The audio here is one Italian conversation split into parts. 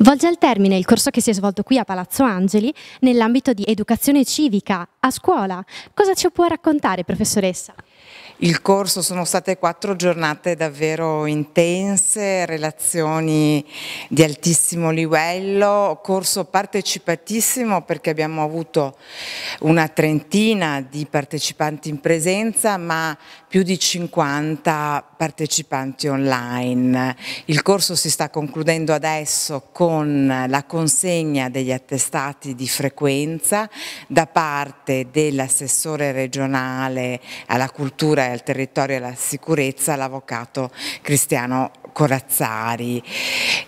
Volge al termine il corso che si è svolto qui a Palazzo Angeli nell'ambito di educazione civica a scuola. Cosa ci può raccontare, professoressa? il corso, sono state quattro giornate davvero intense, relazioni di altissimo livello, corso partecipatissimo perché abbiamo avuto una trentina di partecipanti in presenza ma più di 50 partecipanti online. Il corso si sta concludendo adesso con la consegna degli attestati di frequenza da parte dell'assessore regionale alla cultura e al territorio e alla sicurezza l'avvocato Cristiano Corazzari.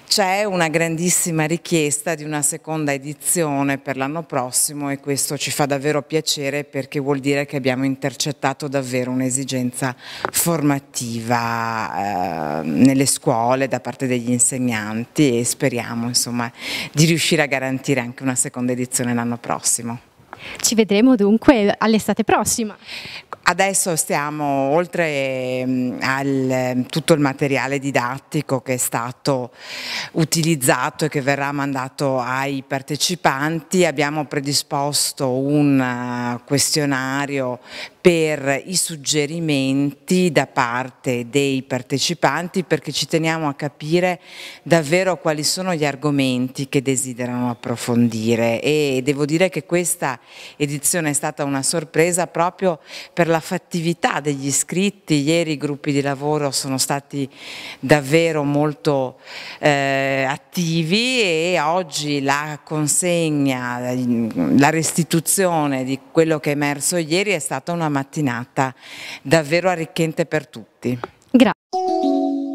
C'è una grandissima richiesta di una seconda edizione per l'anno prossimo e questo ci fa davvero piacere perché vuol dire che abbiamo intercettato davvero un'esigenza formativa eh, nelle scuole da parte degli insegnanti e speriamo insomma, di riuscire a garantire anche una seconda edizione l'anno prossimo. Ci vedremo dunque all'estate prossima. Adesso stiamo, oltre mm, a mm, tutto il materiale didattico che è stato utilizzato e che verrà mandato ai partecipanti, abbiamo predisposto un uh, questionario per i suggerimenti da parte dei partecipanti perché ci teniamo a capire davvero quali sono gli argomenti che desiderano approfondire e devo dire che questa edizione è stata una sorpresa proprio per la sulla fattività degli iscritti. Ieri i gruppi di lavoro sono stati davvero molto eh, attivi e oggi la consegna, la restituzione di quello che è emerso ieri è stata una mattinata davvero arricchente per tutti. Grazie.